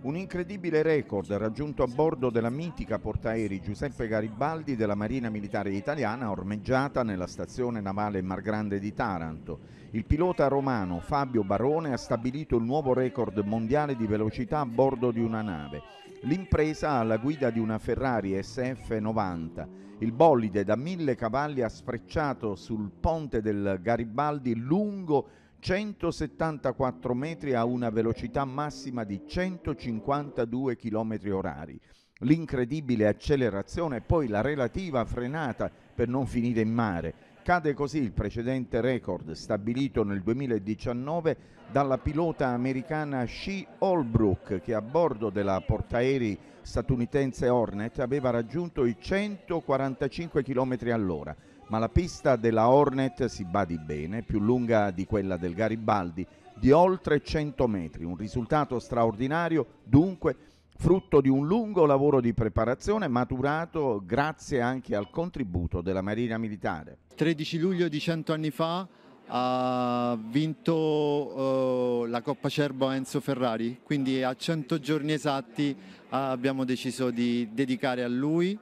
Un incredibile record raggiunto a bordo della mitica portaerei Giuseppe Garibaldi della Marina Militare Italiana ormeggiata nella stazione navale Mar Grande di Taranto. Il pilota romano Fabio Barone ha stabilito il nuovo record mondiale di velocità a bordo di una nave. L'impresa alla guida di una Ferrari SF90. Il bollide da mille cavalli ha sfrecciato sul ponte del Garibaldi lungo 174 metri a una velocità massima di 152 km orari. L'incredibile accelerazione e poi la relativa frenata per non finire in mare Cade così il precedente record stabilito nel 2019 dalla pilota americana She Holbrook che a bordo della portaerei statunitense Hornet aveva raggiunto i 145 km all'ora ma la pista della Hornet si badi bene, più lunga di quella del Garibaldi, di oltre 100 metri, un risultato straordinario dunque frutto di un lungo lavoro di preparazione maturato grazie anche al contributo della Marina Militare. 13 luglio di 100 anni fa ha vinto eh, la Coppa Cerbo Enzo Ferrari, quindi a 100 giorni esatti ah, abbiamo deciso di dedicare a lui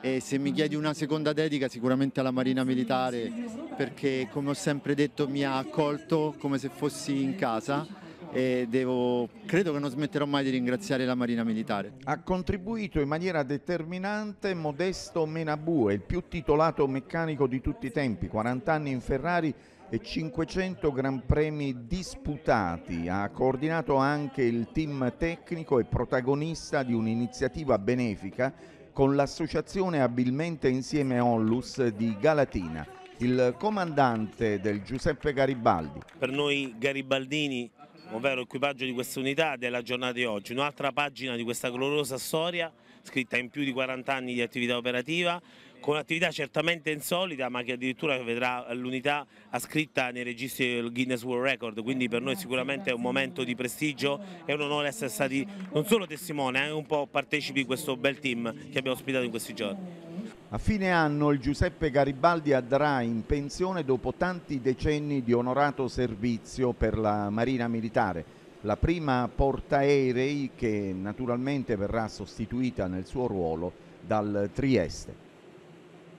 e se mi chiedi una seconda dedica sicuramente alla Marina Militare perché come ho sempre detto mi ha accolto come se fossi in casa e devo, credo che non smetterò mai di ringraziare la Marina Militare. Ha contribuito in maniera determinante Modesto Menabue, il più titolato meccanico di tutti i tempi, 40 anni in Ferrari e 500 Gran Premi disputati. Ha coordinato anche il team tecnico e protagonista di un'iniziativa benefica con l'associazione abilmente insieme Onlus di Galatina. Il comandante del Giuseppe Garibaldi. Per noi garibaldini ovvero equipaggio di questa unità della giornata di oggi, un'altra pagina di questa gloriosa storia scritta in più di 40 anni di attività operativa, con un'attività certamente insolita ma che addirittura vedrà l'unità ascritta nei registri del Guinness World Record, quindi per noi sicuramente è un momento di prestigio e un onore essere stati non solo testimone, anche eh, un po' partecipi di questo bel team che abbiamo ospitato in questi giorni. A fine anno il Giuseppe Garibaldi andrà in pensione dopo tanti decenni di onorato servizio per la Marina Militare, la prima portaerei che naturalmente verrà sostituita nel suo ruolo dal Trieste.